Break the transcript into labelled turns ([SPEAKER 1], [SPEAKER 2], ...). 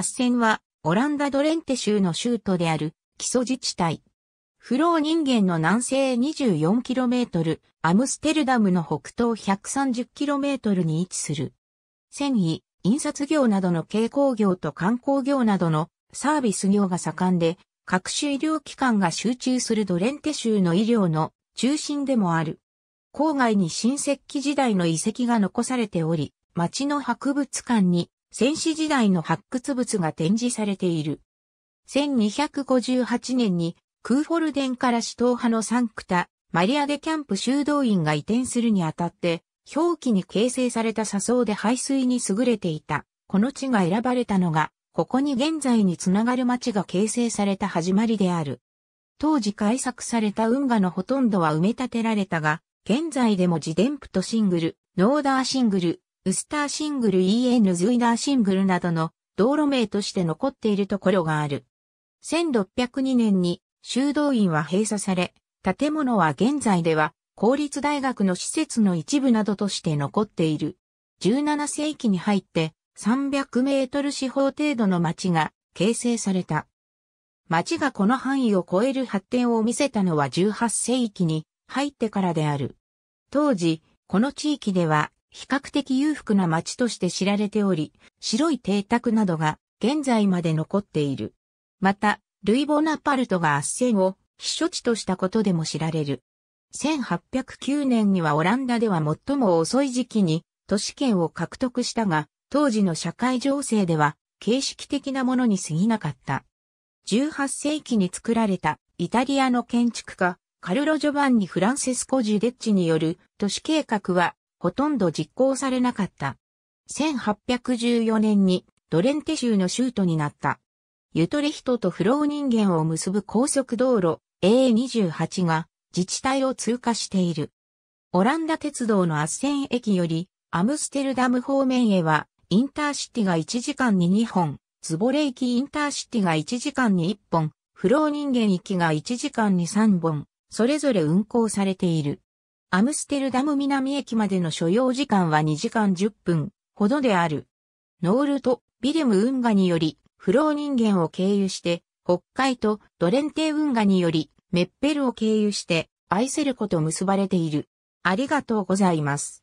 [SPEAKER 1] アッセンは、オランダドレンテ州の州都である、基礎自治体。フロー人間の南西 24km、アムステルダムの北東 130km に位置する。繊維、印刷業などの軽工業と観光業などのサービス業が盛んで、各種医療機関が集中するドレンテ州の医療の中心でもある。郊外に新石器時代の遺跡が残されており、町の博物館に戦死時代の発掘物が展示されている。1258年にクーフォルデンから死闘派のサンクタ、マリアデキャンプ修道院が移転するにあたって、表記に形成された砂層で排水に優れていた。この地が選ばれたのが、ここに現在につながる町が形成された始まりである。当時改作された運河のほとんどは埋め立てられたが、現在でも自伝布とシングル、ノーダーシングル、ウスターシングル EN ズイダーシングルなどの道路名として残っているところがある。1602年に修道院は閉鎖され、建物は現在では公立大学の施設の一部などとして残っている。17世紀に入って300メートル四方程度の町が形成された。町がこの範囲を超える発展を見せたのは18世紀に入ってからである。当時、この地域では比較的裕福な町として知られており、白い邸宅などが現在まで残っている。また、ルイ・ボナパルトが圧戦を避暑地としたことでも知られる。1809年にはオランダでは最も遅い時期に都市圏を獲得したが、当時の社会情勢では形式的なものに過ぎなかった。18世紀に作られたイタリアの建築家、カルロ・ジョバンニ・フランセスコ・ジュデッチによる都市計画はほとんど実行されなかった。1814年にドレンテ州の州都になった。ユトレヒトとフロー人間を結ぶ高速道路 A28 が自治体を通過している。オランダ鉄道のアッセン駅よりアムステルダム方面へはインターシティが1時間に2本、ズボレ行きインターシティが1時間に1本、フロー人間行きが1時間に3本、それぞれ運行されている。アムステルダム南駅までの所要時間は2時間10分ほどである。ノールとビレム運河により、フロー人間を経由して、北海とドレンテ運河により、メッペルを経由して、愛せること結ばれている。ありがとうございます。